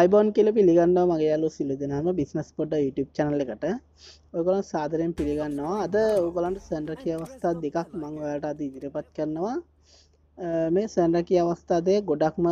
අයිබෝන් කියල පිළිගන්නවා මගේ යාලු සිල්ල දෙනම බිස්නස් පොඩ YouTube චනල එකට ඔයගොලන් සාදරයෙන් පිළිගන්නවා අද ඔගලන්ට සැන්ඩ කිය අවස්ථා දෙකක් මංවලට අද ඉදිරිපත් කරනවා මේ සැන්ඩ කිය අවස්ථාදය ගොඩක්ම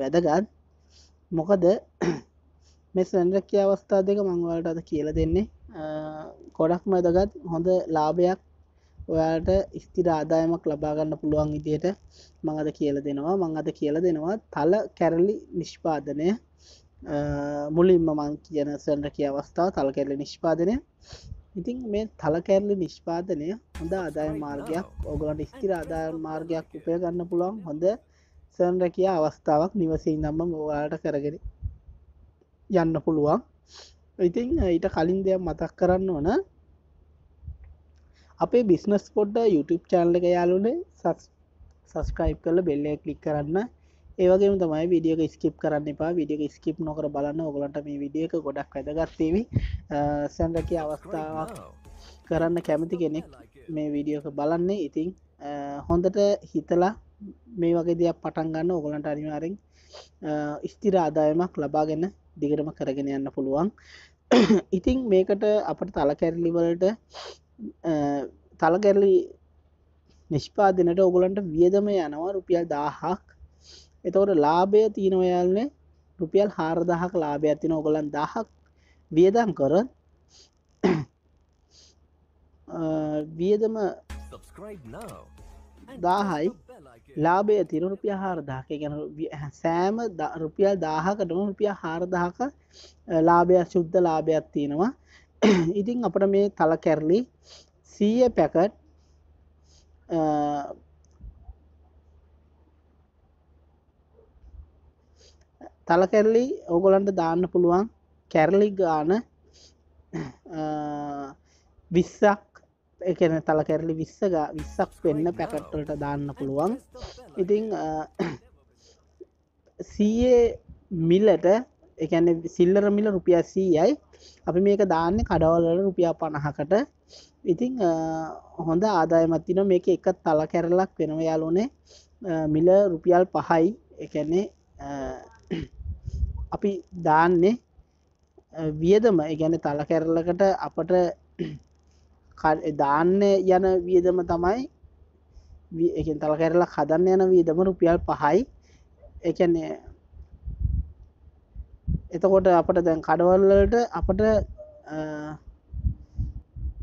වැදගත් මොකද මේ සැන්ඩ කිය අවස්ථා දෙක මංවලට අද කියල දෙන්නේ ගොඩක්ම වැදගත් හොඳ ලාභයක් ඔයාට ස්ති රාදායමක් ලබාගන්න පුළුවන් ඉදියට මඟද කියල දෙනවා මං අද කියල දෙනවා තල කැරලි නිෂ්පාදනය මුලින්ම මං කියන සන්ට කිය අවස්ථාව තල කැරලි නිෂ්පාදනය ඉතින් මේ තල කැරලි නිෂ්පාදනය හොඳ ආදාය මාර්ගයක් ඔගලට ස්ති රාදාය මාර්ගයක් උපය ගන්න පුළුවන් හොඳ සන්ට කිය අවස්ථාවක් නිවසී නම්ම ඔවාට කරගෙන යන්න පුළුවන් ඉතින් ඊට කලින් දෙයක් මතක් කරන්න ඕන අපේ බිස්නස් පොඩ්ඩ YouTube චානල එක යාලුන සස්ක්‍රයිබ් කරල බෙල්ලය කලික් කරන්න ඒවගේ තමයි විඩියක ස්කිප් කරන්න එපා විඩියක ස්කිප් නොකර බලන්න ඔගලන්ට මේ විඩියක ගොඩක් වැදගත්තේවි සැන්දකි අවස්ථාවක් කරන්න කැමති කෙනෙක් මේ විඩියක බලන්නේ ඉතිං හොඳට හිතලා මේ වගේ දෙයක් පටන් ගන්න ඔගලන්ට අනිවාරෙන් ස්තිර ආදායමක් ලබාගෙන දිගටම කරගෙන යන්න පුළුවන් ඉතිං මේකට අපට තලකැරලිවලට තලකැරලි නිෂ්පාදනට ඔගොලන්ට වියදම යනවා රුපියල් දාහක් එතවට ලාබය තියනොයාලනේ රුපියල් හාරදහක් ලාබය ඇතින ඔගොලන් දහක් වියදම් කර වියදම දාහයි ලාබය තිර රුපිය හාරදාක ගැන සෑම රුපියල් දාහකටම රුපිය හාරදාහක ලාබයක් ශුද්ධ ලාභයක් තියෙනවා ඉතින් අපට මේ තල කැරලි සීය පැකට් තල කැරලි ඕගොලන්ට දාන්න පුළුවන් කැරලි ගාන විස්සක් එකන තල කැරලි විස්ස විස්සක් වෙන්න පැකට්වලට දාන්න පුළුවන් ඉතිං සීයේ මිල්ලට එකන සිල්ලර මිල රුපියසී යයි අපි මේක දාන්න කඩවලට රුපියා පණහකට ඉතිං හොඳ ආදායමත්තින මේක එක තල කැරලක් වෙනව යාලුනේ මිල රුපියල් පහයි එකන්නේ අපි දාන්නේ වියදම ගැන තල කැරලකට අපට දාන්න යන වියදම තමයි තල කැරලා හදන්න යන වියදම රුපියල් පහයි එකන්නේ එතකොට අපට දැන් කඩවල්ලට අපට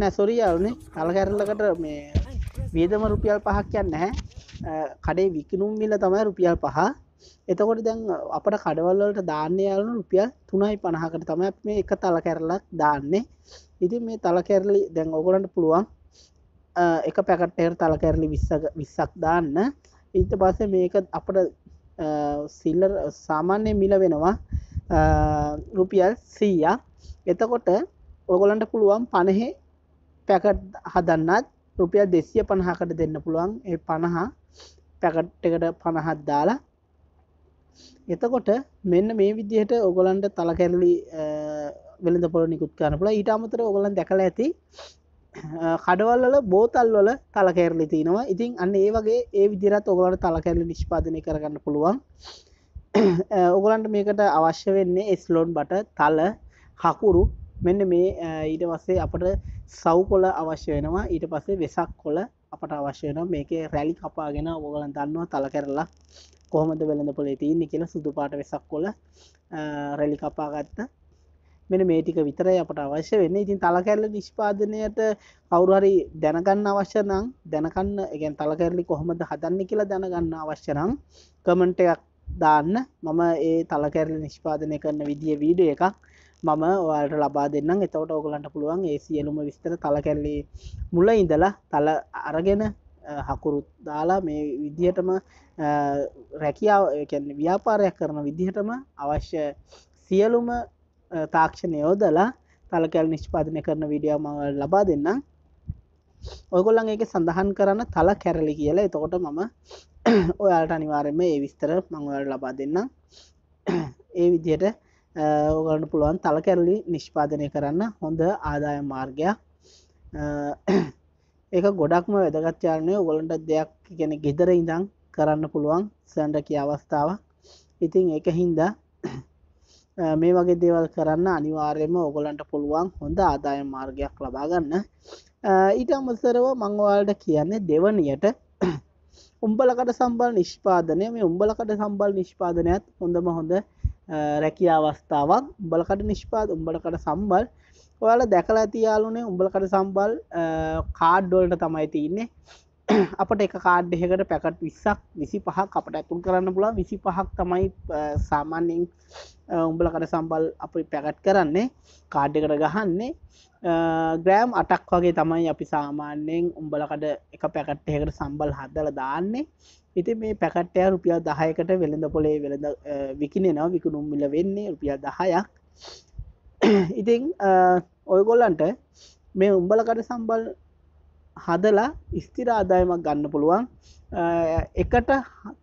නැසොරියල්නේ කලකැරලකට මේ වේදම රුපියල් පහක් කියන්න නැහැ කඩේ විකිනුම් මිල තමයි රුපියල් පහ එතකොට දැන් අපට කඩවල්ලට දාන්නයලු රුපියල් තුනයි පණහකට තමයි මේ එක තල කැරලක් දාන්නේ ඉතින් මේ තල කැරලි දැන් ඔගොලන්ට පුළුවන් එක පැකට්ටේර තල කැරලි විස්සක් දාන්න ඉත පස්සේ මේක අපට සිල්ලර් සාමාන්‍ය මිල වෙනවා රුපියල් සීයක් එතකොට ඔගොලන්ට පුළුවන් පණහේ පැකට් හදන්නත් රුපියල් දෙසිය පණහකට දෙන්න පුළුවන් ඒ පණහා පැකට් එකට පණහත් දාලා එතකොට මෙන්න මේ විදිහට ඔගොලන්ට තලකැරලි වෙළඳ පොළ නිකුත් කරන්න පුළුවන් ඊට අමතර ඔයගොල්ලන් දැකලා ඇති කඩවල් වල බෝතල් වල තලකැරලි තියෙනවා. ඉතින් අන්න ඒ වගේ ඒ විදිහට ඔයගොල්ලන්ට තලකැරලි නිෂ්පාදනය කරගන්න පුළුවන්. Eh, ඔගලන්ට මේකට අවශ්‍ය වෙන්නේ ස්ලොන් බට තල හකුරු මෙන්න මේ eh, ඊට පස්සේ අපට සව් කොල අවශ්‍ය වෙනවා ඊට පස්සේ වෙසක් කොල අපට අවශ්‍යන මේක රැලි කපාගෙන ඔගලන් දන්නවා තල කරලා කොහොමද වෙළඳ පොල තියන්නේ කියලා සුදුපාට වෙසක් කොල eh, රැලි කපාගත්ත මෙන මේටික විතරයි අපට අවශ්‍ය වෙන්න ඉතින් තලකැරල නිෂ්පාදනයට කවුරුහරි දැනගන්න අවශ්‍ය නම් දැනකන්න එකන් තලකැරලි කොහොමද හදන්න කියලා දැනගන්න අවශ්‍යනම් කමෙන්ටයක් දාන්න මම ඒ තලකැරල නිෂ්පාදනය කරන විදිිය වීඩ එකක් මම ඔයාට ලබා දෙන්න එතවට ඔගලන්ට පුළුවන් ඒ සියලුම විස්තර තලකැල්ලේ මුල ඉඳලා තල අරගෙන හකුරුත් දාලා මේ විදිහටම රැකියාව ව්‍යාපාරයක් කරන විදිහටම අවශ්‍ය සියලුම තාක්ෂණයෝදලා තලකැල් නිෂ්පාදනය කරන විඩියෝ ම ලබා දෙන්න ඔයගොල්ලන් ඒක සඳහන් කරන්න තල කැරලි කියලා එතකොට මම ඔයාට අනිවාරෙන්ම ඒ විස්තර මංවල ලබා දෙන්න ඒ විදියට ඕගලට පුළුවන් තල කැරලි නිෂ්පාදනය කරන්න හොඳ ආදාය මාර්ගයක් ඒක ගොඩක්ම වැදගත්චාරණය ඔගොලන්ට දෙයක් ගැන ගෙදර ඉඳං කරන්න පුළුවන් සැන්ඩ කිය අවස්ථාවක් ඉතින් ඒක හින්දා මේ වගේ දේවල් කරන්න අනිවාර්යම ඔගොලන්ට පුළුවන් හොඳ ආදාය මාර්ගයක් ලබාගන්න ඊට අමසරව මංවාල්ට කියන්නේ දෙවනියට උම්බලකට සම්බල් නිෂ්පාදනය මේ උම්බලකට සම්බල් නිෂ්පාදනයත් හොඳම හොඳ රැකිය අවස්ථාවක් උඹලකට නිෂ්පාද උඹලකට සම්බල් ඔයාල දැකලා තියාලුනේ උඹලකට සම්බල් කාඩ්ඩොල්ට තමයි තියන්නේ අපට එක කාඩ් එහෙකට පැකට් විස්සක් විසි පහක් අපට ඇතුන් කරන්න පුලා විසි පහක් තමයි සාමාන්‍යෙන් උඹල කට සම්බල් අපි පැකට් කරන්නේ කාඩ්ඩකට ගහන්නේ ග්‍රෑම් අටක් වගේ තමයි අපි සාමාන්‍යයෙන් උඹලකට එක පැකට් එහෙකට සම්බල් හදල දාන්නේ ඉති මේ පැකට්ටය රුපියල් දහයකට වෙළඳ පොලේ වෙළඳ විකිනෙනවා විකුණුම්මිල වෙන්නේ රුපියල් දහයක් ඉතිං ඔයගොල්ලන්ට මේ උඹලකට සම්බල් හදලා ස්තිර ආදායමක් ගන්න පුළුවන් එකට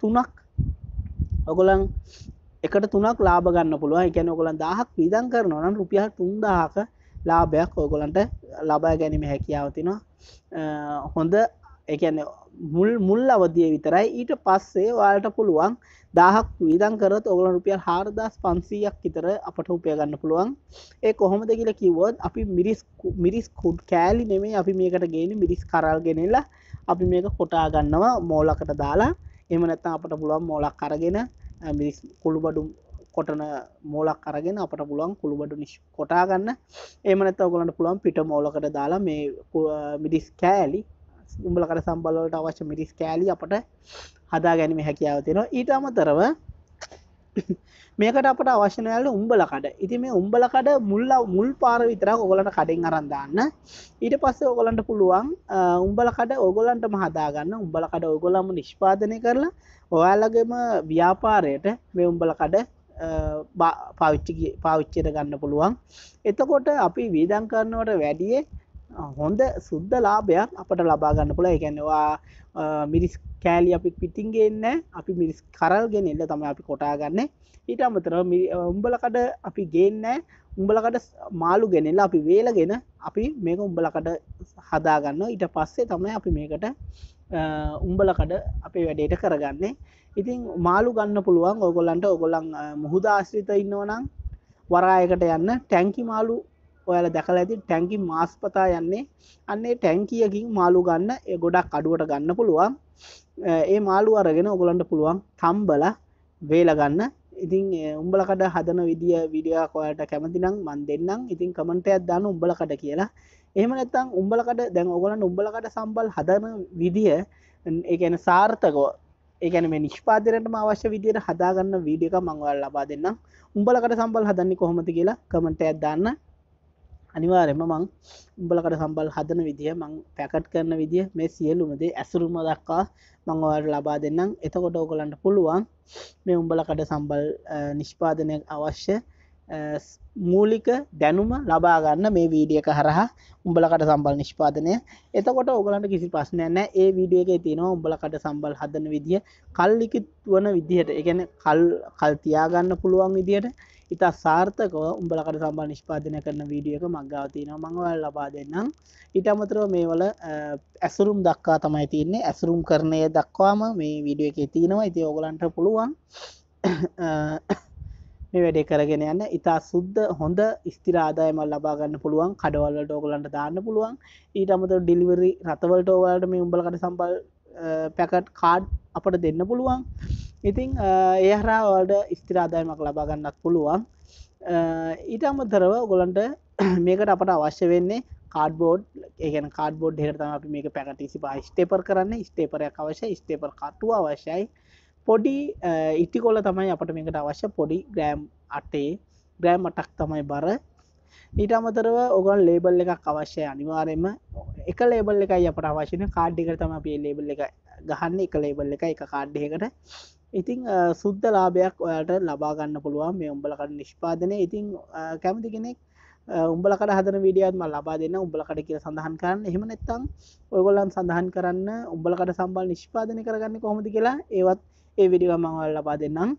තුනක් ඔගොලන් එකට තුනක් ලාබ ගන්න පුළුවන් එකැන ඔගොලන් දහක් විදන් කරන නම් රුපියල් තුන්දාහක ලාභයක් ඔගොලන්ට ලබා ගැනීම හැකියාව තිනවා හොඳ එකන මුල් මුල් අවදිය විතරයි ඊට පස්සේ වාලට පුළුවන් දාහක් විදන් කරත් ඔගල රුපියල් හාරදස් පන්සීයක් විතර අපට උපයගන්න පුළුවන් ඒ කොහොමද කියල කිවොත් අපි මිරිස් මිරිස් කුඩ් කෑලි නෙමේ අපි මේකට ගේන මිරිස් කරල් ගෙනෙල්ලා අපි මේක කොටා ගන්නවා මෝලකට දාලා එම නැත්තම් අපට පුළුවන් මෝලක් අරගෙන මිරිස් කුළුබඩු කොටන මෝලක් අරගෙන අපට පුළුවන් කුළුබඩු නිශ් කොටා ගන්න එම නැත්තව ගොලට පුළුවන් පිට මෝලකට දාලා මේ මිරිස් කෑලි උඹලකට සම්බලවට අවශ්‍ය මිරිස් කෑලි අපට හදා ගැනීම හැකියාව තියෙනවා ඊට අමතරව මේකට අපට අවශ්‍යනයාල උම්බල කඩ ඉති මේ උම්බල කඩ මුල්ල මුල් පාර විතරක් ඔගලට කඩෙන් අරන්දාන්න ඊට පස්සේ ඔගලන්ට පුළුවන් උම්බල කඩ ඔගොලන්ට මහදාගන්න උම්බල කඩ ඔගොලම නිෂ්පාදනය කරලා ඔයාලගේම ව්‍යාපාරයට මේ උම්බල කඩ පාවිච්චි පාවිච්චයට ගන්න පුළුවන් එතකොට අපි වීදං කරනවට වැඩියේ හොඳ සුද්ද ලාභයක් අපට ලබා ගන්න පුළ එකැනවා මිරිස් කෑලි අපි පිටින්ගේන්න අපි මිරිස් කරල්ගෙන එල්ල තම අපි කොටා ගන්න ඊට අමතර උම්බලකඩ අපි ගේන්න උඹලකට මාළු ගෙනෙල්ලා අපි වේලගෙන අපි මේක උඹලකට හදාගන්න ඊට පස්සේ තමයි අපි මේකට උම්බලකඩ අපේ වැඩේට කරගන්නේ ඉතින් මාළු ගන්න පුළුවන් ඔගොල්ලන්ට ඔගොලන් මුහුද ආශ්‍රිත ඉන්නවනම් වරායකට යන්න ටැංකි මාළු ඔයාල දැකල ඇති ටැන්කි මාස්පතා යන්නේ අන්නේ ටැන්කියකින් මාළු ගන්න ඒ ගොඩක් අඩුවට ගන්න පුළුවන් ඒ මාළු අරගෙන ඔගොලන්ට පුළුවන් තම්බල වේලගන්න ඉතින් උඹලකට හදන විදිිය විඩියකොයට කැමතිනම් මන් දෙන්නම් ඉතින් කමටයක් දාන උඹලකට කියලා එහම නැත්තං උඹලකට දැන් ඔගලන් උඹලකට සම්බල් හදන විදිිය ඒන සාර්ථකෝ ඒගැනම නිෂ්පාදරයටම අවශ්‍ය විදියට හදාගන්න වීඩියක මංවල් ලබා දෙන්න උඹලකට සම්බල් හදන්නේ කොහොමති කියලා කමට ඇත්දාන්න අනිවාරෙම මං උඹලකට සම්බල් හදන විදිහ මං පැකට් කරන විදිහ මේ සියලුමදේ ඇසුරුම දක්කා මංවාට ලබා දෙන්නම් එතකොට ඕගොලන්ට පුළුවන් මේ උඹලකට සම්බල් නිෂ්පාදනය අවශ්‍ය මූලික දැනුම ලබාගන්න මේ වීඩියක හරහා උඹලකට සම්බල් නිෂ්පාදනය එතකොට ඔගලන්ට කිසි ප්‍රශ්නයන ඒ වීඩිය එක තියෙනවා උඹලකට සම්බල් හදන විදිහ කල්ලිකි වන විදිහට එකන කල් කල්තියාගන්න පුළුවන් විදිහට ඉතා සාර්ථකව උඹලකට සම්බා නිෂ්පාදනය කරන වීඩියක මක්ගාවතින මංවල් ලබා දෙන්නම් ඉටමතරව මේවල ඇසුරුම් දක්කා තමයි තියන්නේ ඇසුරුම් කරණය දක්වාම මේ විඩිය එක තියෙනවා ඉති ඔගලන්ට පුළුවන් මේ වැඩේ කරගෙන යන්න ඉතා සුද්ද හොඳ ස්තිරාදායමල් ලබාගන්න පුළුවන් කඩවල්ලට ඕගලන්ට දාන්න පුළුවන් ඊට අමත ඩිලිවරි රතවලට ඕවලට මේ උඹලකට සම්බල් පැකට් කාඩ් අපට දෙන්න පුළුවන් ඉතිං එහරා ඔල්ට ස්තිරාදායමක් ලබාගන්නක් පුළුවන් ඊට අමතරව ගොලන්ට මේකට අපට අවශ්‍ය වෙන්නේ කාඩ්බෝඩ් ඒගන කාඩ්බෝඩ් හෙරතම අපි මේක පැකටිසි පා ස්ටේපර් කරන්න ස්ටේපරයක් අවශ්‍ය ස්ටේපර් කටුව අවශ්‍යයි පොඩි ඉතිකොල තමයි අපට මේකට අවශ්‍ය පොඩි ග්‍රෑම් අටේ ග්‍රෑම් අටක් තමයි බර ඊට අමතරව ඔගල් ලේබල් එකක් අවශ්‍යය අනිවාරයම එක ලේබල් එකයි අපට අවශ්‍යන කාඩ්ඩිකර තම අපේ ලේබල් එක ගහන්න එක ලේබල් එක එක කාඩ්ඩයකට ඉතිං සුද්ද ලාභයක් ඔයාට ලබාගන්න පුළුවන් මේ උඹලකට නිෂ්පාදනය ඉතිං කැමති කෙනෙක් උඹලකට හදන විඩියත්ම ලබා දෙන්න උඹලකට කියල සඳහන් කරන්න එහෙම නැත්තං ඔයගොල්ලන් සඳහන් කරන්න උඹලකට සම්බල් නිෂ්පාදනය කරගන්න කොහොමති කියලා ඒවත් ඒ විඩිව මංවල් ලබා දෙන්නම්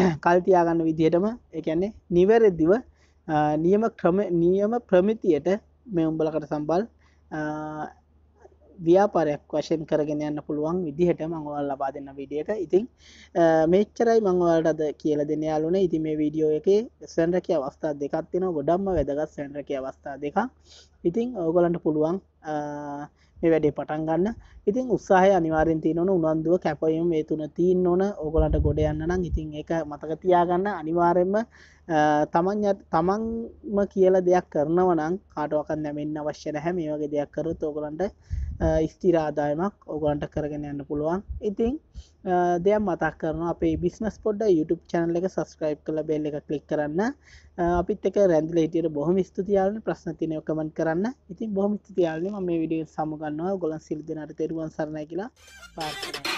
කල්තියාගන්න විදිහටම එකන්නේ නිවැරදිව නියම ක්‍රම නියම ප්‍රමිතියට මේ උඹලකට සම්බල් ව්‍යාපාරයක් වශයෙන් කරගෙන යන්න පුළුවන් විදිහට මංවල් ලබා දෙන්න විඩියට ඉතිං මෙච්චරයි මංවලටද කියල දෙන යාලුන ඉති මේ වීඩියෝ එක සැන්රකය අවස්ථා දෙකත්තින ගොඩම්ම වැදගත් සැන්රකය අවස්ථා දෙක ඉතිං ඕගොලන්ට පුළුවන් මේ වැඩේ පටන් ගන්න ඉතින් උත්සාහය අනිවාරෙන් තියනවන උනන්දුව කැපයුම් මේ තුන තිීන් ඕන ඕගොලට ගොඩ යන්න නම් ඉතින් එක මතක තියාගන්න අනිවාරෙන්ම තමන් තමන්ම කියල දෙයක් කරනවනම් කාටුවකන් නැමෙන්න්න අවශ්‍ය නැහැ මේ වගේ දෙයක් කරුත් ඕගොලන්ට ස්තිරාදායමක් ඔගොන්ට කරගෙන යන්න පුළුවන් ඉතිං දෙයක් මතක් කරන අපේ බිස්නස් පොඩ්ඩ YouTube චැනල එක සස්ක්‍රයිබ් කළ බෙල්ල එක කලික් කරන්න අපිත් එක රැදිල හිටියට බොහොම ස්තුතියාලන ප්‍රශ්නතිනය කමන් කරන්න ඉතින් බොහම ස්තුතියාලම මේ විඩිය සමුගන්නවා ගොලන් සිල්දිනට තෙරුවන් සරණ කියලා පාර්න